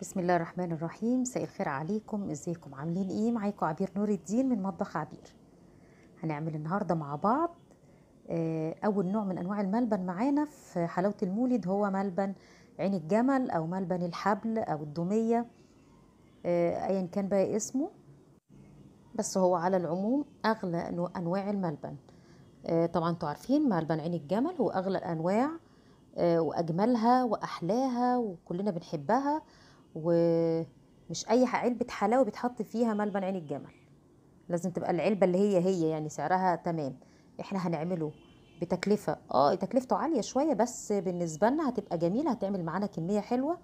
بسم الله الرحمن الرحيم مساء الخير عليكم ازيكم عاملين ايه معاكم عبير نور الدين من مطبخ عبير هنعمل النهارده مع بعض آه، اول نوع من انواع الملبن معانا في حلاوه المولد هو ملبن عين الجمل او ملبن الحبل او الدوميه آه، ايا كان بقى اسمه بس هو على العموم اغلى انواع الملبن آه، طبعا انتوا عارفين ملبن عين الجمل هو اغلى الانواع واجملها واحلاها وكلنا بنحبها ومش اي علبه حلاوه بيتحط فيها ملبن عين الجمل لازم تبقى العلبه اللي هي هي يعني سعرها تمام احنا هنعمله بتكلفه اه تكلفته عاليه شويه بس بالنسبه لنا هتبقى جميله هتعمل معانا كميه حلوه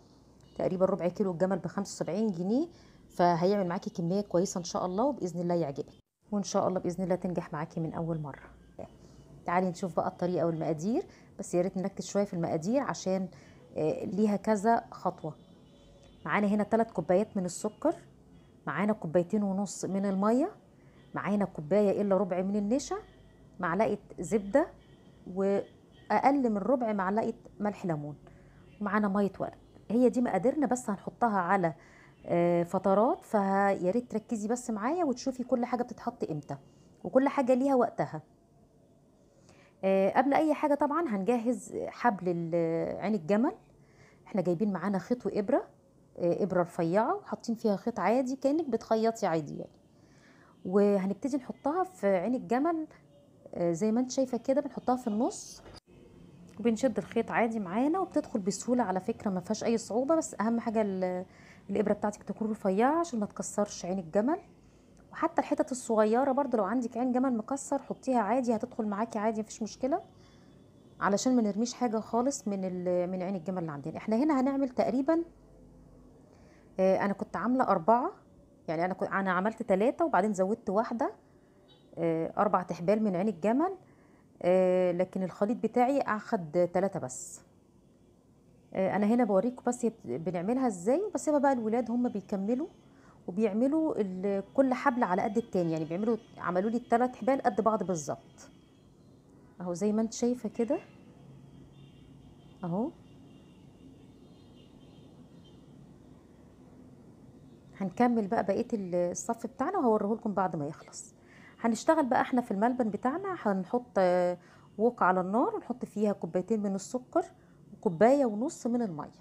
تقريبا ربع كيلو الجمل ب 75 جنيه فهيعمل معاكي كميه كويسه ان شاء الله وباذن الله يعجبك وان شاء الله باذن الله تنجح معاكي من اول مره تعالي نشوف بقى الطريقه والمقادير بس يا ريت نركز شويه في المقادير عشان آه، ليها كذا خطوه معانا هنا ثلاث كوبايات من السكر معانا كوبايتين ونص من المية معانا كوباية إلا ربع من النشا معلقة زبدة وأقل من ربع معلقة ملح ليمون ومعانا مية ورد هي دي مقاديرنا بس هنحطها على آه، فترات فيا ريت تركزي بس معايا وتشوفي كل حاجة بتتحط إمتى وكل حاجة ليها وقتها آه، قبل أي حاجة طبعا هنجهز حبل عين الجمل احنا جايبين معانا خيط وإبرة آه، ابره رفيعه وحاطين فيها خيط عادي كانك بتخيطي عادي يعني وهنبتدي نحطها في عين الجمل آه، زي ما انت شايفه كده بنحطها في النص وبنشد الخيط عادي معانا وبتدخل بسهوله على فكره ما فيهاش اي صعوبه بس اهم حاجه الابره بتاعتك تكون رفيعه عشان ما تكسرش عين الجمل وحتى الحتت الصغيره برضو لو عندك عين جمل مكسر حطيها عادي هتدخل معاكي عادي مفيش مشكله علشان ما نرميش حاجه خالص من من عين الجمل اللي عندنا احنا هنا هنعمل تقريبا آه، انا كنت عامله أربعة يعني انا كنت انا عملت ثلاثة وبعدين زودت واحدة آه، أربع تحبال من عين الجمل آه، لكن الخليط بتاعي اخد ثلاثة بس انا هنا بوريكم بس بنعملها ازاي وبسيبها بقى الولاد هم بيكملوا وبيعملوا كل حبل على قد التاني يعني بيعملوا عملوا لي الثلاث حبال قد بعض بالظبط اهو زي ما انت شايفه كده اهو هنكمل بقى بقيه الصف بتاعنا وهوريه لكم بعد ما يخلص هنشتغل بقى احنا في الملبن بتاعنا هنحط آه، ووك على النار ونحط فيها كوبايتين من السكر وكوبايه ونص من الميه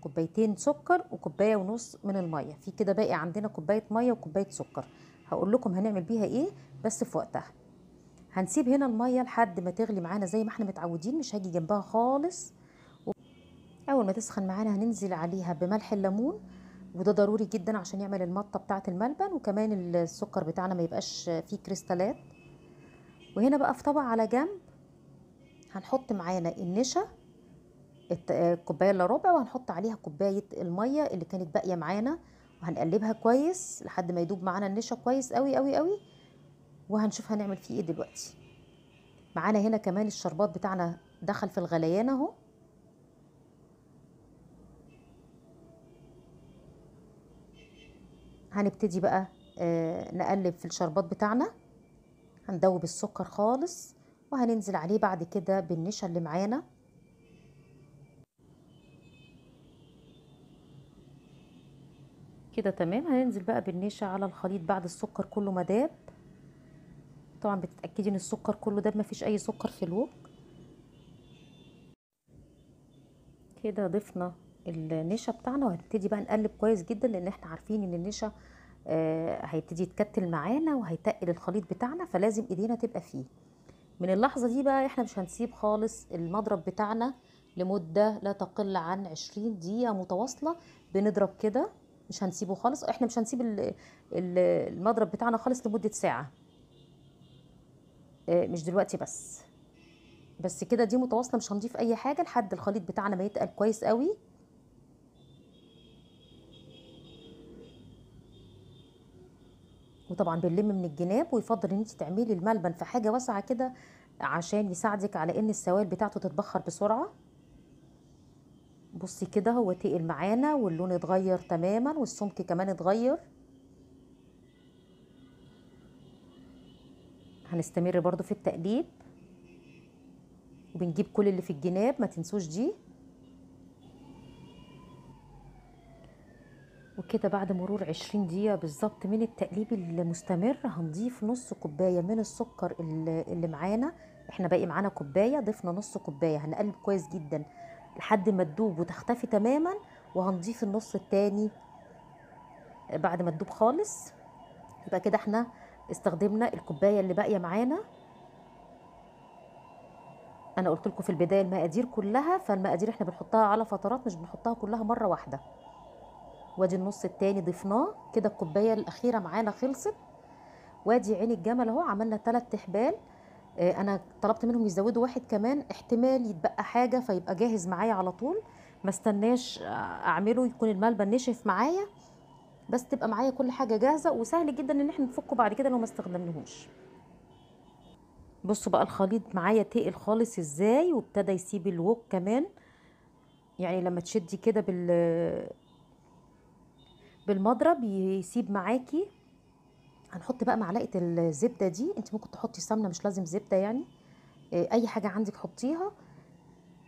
كوبايتين سكر وكوبايه ونص من الميه في كده باقي عندنا كوبايه ميه وكوبايه سكر هقول لكم هنعمل بيها ايه بس في وقتها هنسيب هنا الميه لحد ما تغلي معانا زي ما احنا متعودين مش هاجي جنبها خالص اول ما تسخن معانا هننزل عليها بملح الليمون وده ضروري جدا عشان يعمل المطه بتاعه الملبن وكمان السكر بتاعنا ما يبقاش فيه كريستالات وهنا بقى في طبق على جنب هنحط معانا النشا الكوبايه الا ربع وهنحط عليها كوبايه الميه اللي كانت باقيه معانا وهنقلبها كويس لحد ما يدوب معانا النشا كويس قوي قوي قوي وهنشوف هنعمل فيه ايه دلوقتي معانا هنا كمان الشربات بتاعنا دخل في الغليان اهو هنبتدي بقى آه، نقلب في الشربات بتاعنا هندوب السكر خالص وهننزل عليه بعد كده بالنشا اللي معانا كده تمام هننزل بقى بالنشا على الخليط بعد السكر كله ما داب طبعا بتتاكدي ان السكر كله داب مفيش اي سكر في الوك كده ضفنا النشا بتاعنا وهنبتدي بقى نقلب كويس جدا لان احنا عارفين ان النشا آه، هيبتدي يتكتل معانا وهيتقل الخليط بتاعنا فلازم ايدينا تبقى فيه من اللحظة دي بقى احنا مش هنسيب خالص المضرب بتاعنا لمدة لا تقل عن 20 دقيقة متواصلة بنضرب كده مش هنسيبه خالص احنا مش هنسيب المضرب بتاعنا خالص لمدة ساعة آه، مش دلوقتي بس بس كده دي متواصلة مش هنضيف اي حاجة لحد الخليط بتاعنا ما يتقل كويس قوي وطبعا بنلم من الجناب ويفضل ان انت تعملي الملبن في حاجه واسعه كده عشان يساعدك على ان السوائل بتاعته تتبخر بسرعه بصي كده هو تقل معانا واللون اتغير تماما والسمك كمان اتغير هنستمر برضو في التقليب وبنجيب كل اللي في الجناب ما تنسوش دي وكده بعد مرور 20 دقيقة بالظبط من التقليب المستمر هنضيف نص كوباية من السكر اللي معانا احنا باقي معانا كوباية ضفنا نص كوباية هنقلب كويس جدا لحد ما تدوب وتختفي تماما وهنضيف النص التاني بعد ما تدوب خالص يبقى كده احنا استخدمنا الكوباية اللي باقية معانا انا قلت لكم في البداية المقادير كلها فالمقادير احنا بنحطها على فترات مش بنحطها كلها مرة واحدة وادي النص التاني ضفناه كده الكوبايه الاخيره معانا خلصت وادي عين الجمل اهو عملنا ثلاث تحبال آه، انا طلبت منهم يزودوا واحد كمان احتمال يتبقى حاجه فيبقى جاهز معايا على طول ما استناش آه، اعمله يكون الملبن نشف معايا بس تبقى معايا كل حاجه جاهزه وسهل جدا ان احنا نفكه بعد كده لو ما استخدمناهوش بصوا بقى الخليط معايا تقل خالص ازاي وابتدى يسيب الوك كمان يعني لما تشدي كده بال بالمضرب يسيب معاكي هنحط بقى معلقه الزبده دي انت ممكن تحطي سمنه مش لازم زبده يعني اه، اي حاجه عندك حطيها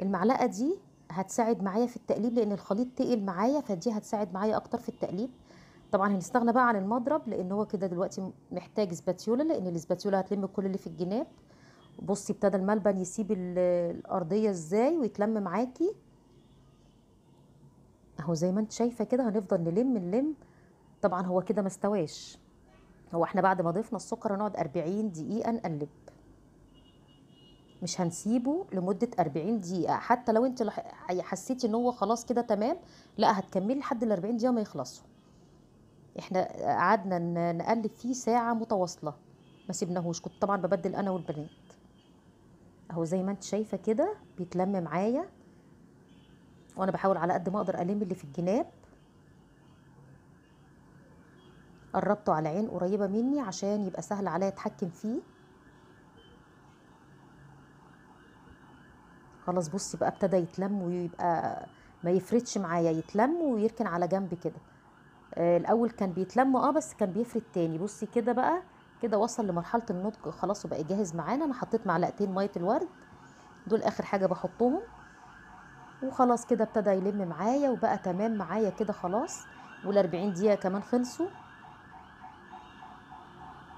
المعلقه دي هتساعد معايا في التقليب لان الخليط تقل معايا فدي هتساعد معايا اكتر في التقليب طبعا هنستغنى بقى عن المضرب لان هو كده دلوقتي محتاج سباتيولا لان السباتيولا هتلم كل اللي في الجناب بصي ابتدى الملبن يسيب الارضيه ازاي ويتلم معاكي اهو زي ما انت شايفه كده هنفضل نلم نلم طبعا هو كده ما استواش هو احنا بعد ما ضفنا السكر هنقعد 40 دقيقه نقلب مش هنسيبه لمده 40 دقيقه حتى لو انت حسيتي ان هو خلاص كده تمام لا هتكملي لحد ال 40 دقيقه ما يخلصوا احنا قعدنا نقلب فيه ساعه متواصله ما سيبناهوش كنت طبعا ببدل انا والبنات اهو زي ما انت شايفه كده بيتلم معايا وانا بحاول على قد ما اقدر الم اللي في الجناب قربته على عين قريبه مني عشان يبقى سهل عليا اتحكم فيه خلاص بصي بقى ابتدى يتلم ويبقى ما يفردش معايا يتلم ويركن على جنب كده آه الاول كان بيتلم اه بس كان بيفرد تاني بصي كده بقى كده وصل لمرحله النضج خلاص وبقى جاهز معانا انا حطيت معلقتين ميه الورد دول اخر حاجه بحطهم وخلاص كده ابتدى يلم معايا وبقى تمام معايا كده خلاص وال40 دقيقة كمان خلصوا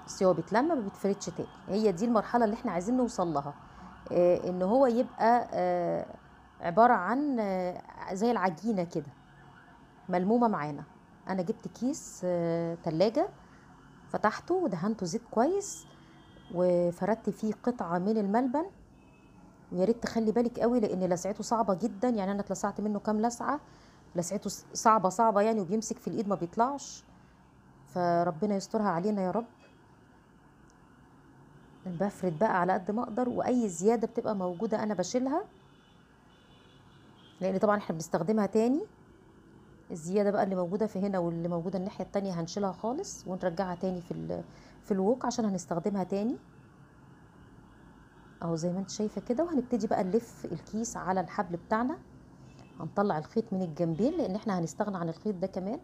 بس هو بيتلم ما بيتفردش تاني هي دي المرحلة اللي احنا عايزين نوصل لها اه ان هو يبقى اه عبارة عن اه زي العجينة كده ملمومة معانا انا جبت كيس اه تلاجة فتحته ودهنته زيت كويس وفردت فيه قطعة من الملبن ويا ريت تخلي بالك قوي لان لسعته صعبه جدا يعني انا اتلسعت منه كام لسعه لسعته صعبه صعبه يعني وبيمسك في الايد ما بيطلعش فربنا يسترها علينا يا رب بفرد بقى على قد ما اقدر واي زياده بتبقى موجوده انا بشيلها لان طبعا احنا بنستخدمها تاني الزياده بقى اللي موجوده في هنا واللي موجوده الناحيه التانية هنشيلها خالص ونرجعها تاني في في الووك عشان هنستخدمها تاني اهو زي ما انت شايفه كده وهنبتدي بقى نلف الكيس على الحبل بتاعنا هنطلع الخيط من الجنبين لان احنا هنستغنى عن الخيط ده كمان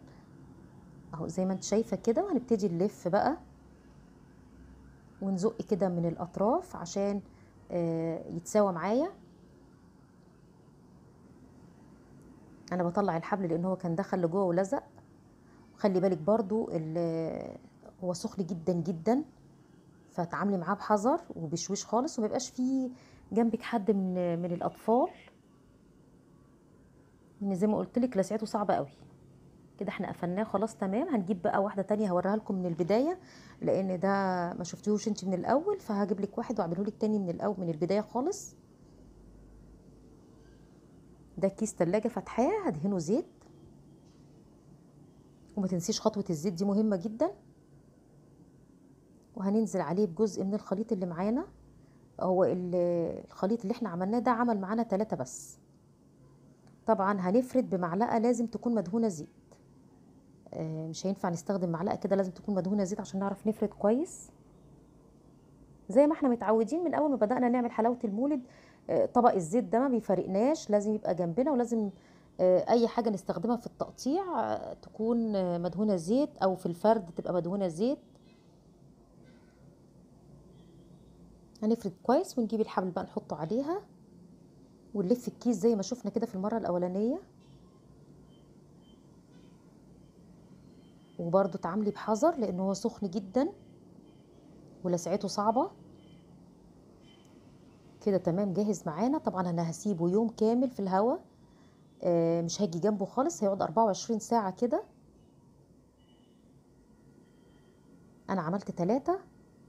اهو زي ما انت شايفه كده وهنبتدي نلف بقى ونزق كده من الاطراف عشان آه، يتساوى معايا انا بطلع الحبل لان هو كان دخل لجوه ولزق خلي بالك برضو هو سخن جدا جدا فتعاملي معاه بحذر وبشويش خالص وما يبقاش فيه جنبك حد من من الاطفال ان يعني زي ما قلت لك لسعته صعبه قوي كده احنا قفلناه خلاص تمام هنجيب بقى واحده تانية هوريها لكم من البدايه لان ده ما شفتيهوش انت من الاول فهجيب لك واحد واعمله لك تاني من الاول من البدايه خالص ده كيس تلاجة فتحاه هدهنه زيت وما تنسيش خطوه الزيت دي مهمه جدا وهننزل عليه بجزء من الخليط اللي معانا هو الخليط اللي احنا عملناه ده عمل معانا ثلاثة بس طبعا هنفرد بمعلقة لازم تكون مدهونة زيت آه، مش هينفع نستخدم معلقة كده لازم تكون مدهونة زيت عشان نعرف نفرد كويس زي ما احنا متعودين من اول ما بدأنا نعمل حلاوة المولد آه، طبق الزيت ده ما بيفرقناش لازم يبقى جنبنا ولازم آه، اي حاجة نستخدمها في التقطيع تكون مدهونة زيت او في الفرد تبقى مدهونة زيت هنفرد كويس ونجيب الحبل بقى نحطه عليها ونلف الكيس زي ما شفنا كده في المرة الأولانية وبرضو تعاملي بحذر لأن هو سخن جدا ولسعته صعبة كده تمام جاهز معانا طبعا أنا هسيبه يوم كامل في الهواء آه مش هاجي جنبه خالص هيقعد 24 ساعة كده أنا عملت تلاتة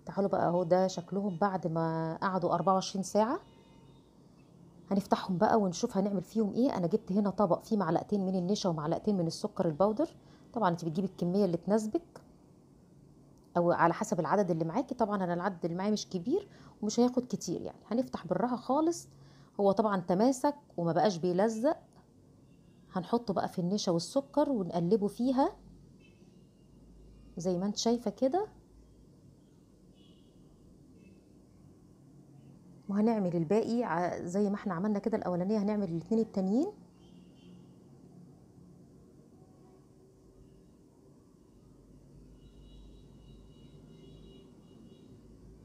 تعالوا بقى اهو ده شكلهم بعد ما قعدوا 24 ساعه هنفتحهم بقى ونشوف هنعمل فيهم ايه انا جبت هنا طبق فيه معلقتين من النشا ومعلقتين من السكر البودر طبعا انت بتجيبي الكميه اللي تناسبك او على حسب العدد اللي معاكي طبعا انا العدد اللي معايا مش كبير ومش هياخد كتير يعني هنفتح بالراحه خالص هو طبعا تماسك وما بقاش بيلزق هنحطه بقى في النشا والسكر ونقلبه فيها زي ما انت شايفه كده وهنعمل الباقي زي ما احنا عملنا كده الاولانيه هنعمل الاثنين التانيين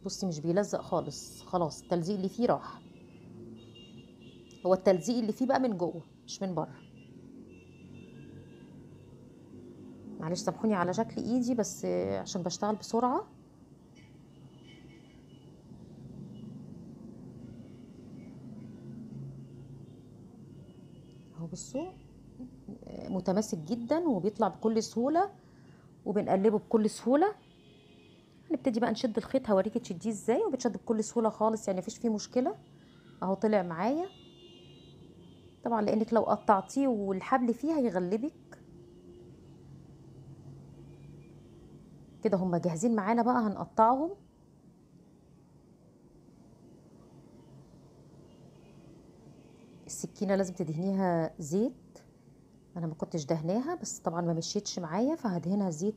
بصي مش بيلزق خالص خلاص التلزيق اللي فيه راح هو التلزيق اللي فيه بقى من جوه مش من بره معلش سامحوني على شكل ايدي بس عشان بشتغل بسرعه اهو بصوا متماسك جدا وبيطلع بكل سهوله وبنقلبه بكل سهوله هنبتدي بقى نشد الخيط هوريكي تشديه ازاي وبتشد بكل سهوله خالص يعني مفيش فيه مشكله اهو طلع معايا طبعا لانك لو قطعتيه والحبل فيه هيغلبك كده هما جاهزين معانا بقى هنقطعهم السكينة لازم تدهنيها زيت أنا ما كنتش دهناها بس طبعا ما مشيتش معايا فهدهنها زيت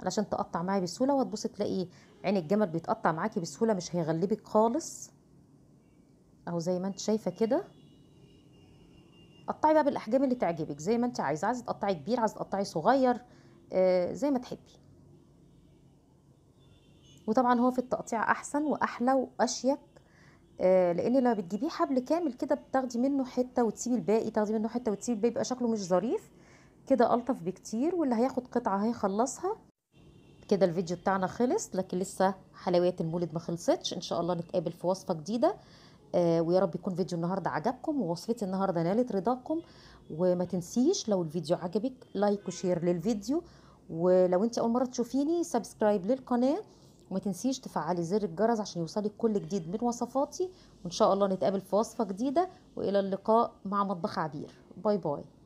علشان تقطع معايا بسهولة وهتبصي تلاقي عين الجمل بيتقطع معاكي بسهولة مش هيغلبك خالص أهو زي ما انت شايفة كده قطعي بقى بالأحجام اللي تعجبك زي ما انت عايزة عايزة تقطعي كبير عايزة تقطعي صغير آه زي ما تحبي وطبعا هو في التقطيع أحسن وأحلى وأشيك آه، لان لو بتجيبيه حبل كامل كده بتاخدي منه حته وتسيبي الباقي تاخدي منه حته وتسيبي الباقي يبقى شكله مش ظريف كده الطف بكتير واللي هياخد قطعه هيخلصها كده الفيديو بتاعنا خلص لكن لسه حلويات المولد ما خلصتش ان شاء الله نتقابل في وصفه جديده آه ويا رب يكون فيديو النهارده عجبكم ووصفتي النهارده نالت رضاكم وما تنسيش لو الفيديو عجبك لايك وشير للفيديو ولو انت اول مره تشوفيني سبسكرايب للقناه وما تنسيش تفعلي زر الجرس عشان يوصلك كل جديد من وصفاتي وان شاء الله نتقابل في وصفه جديده والى اللقاء مع مطبخ عبير باي باي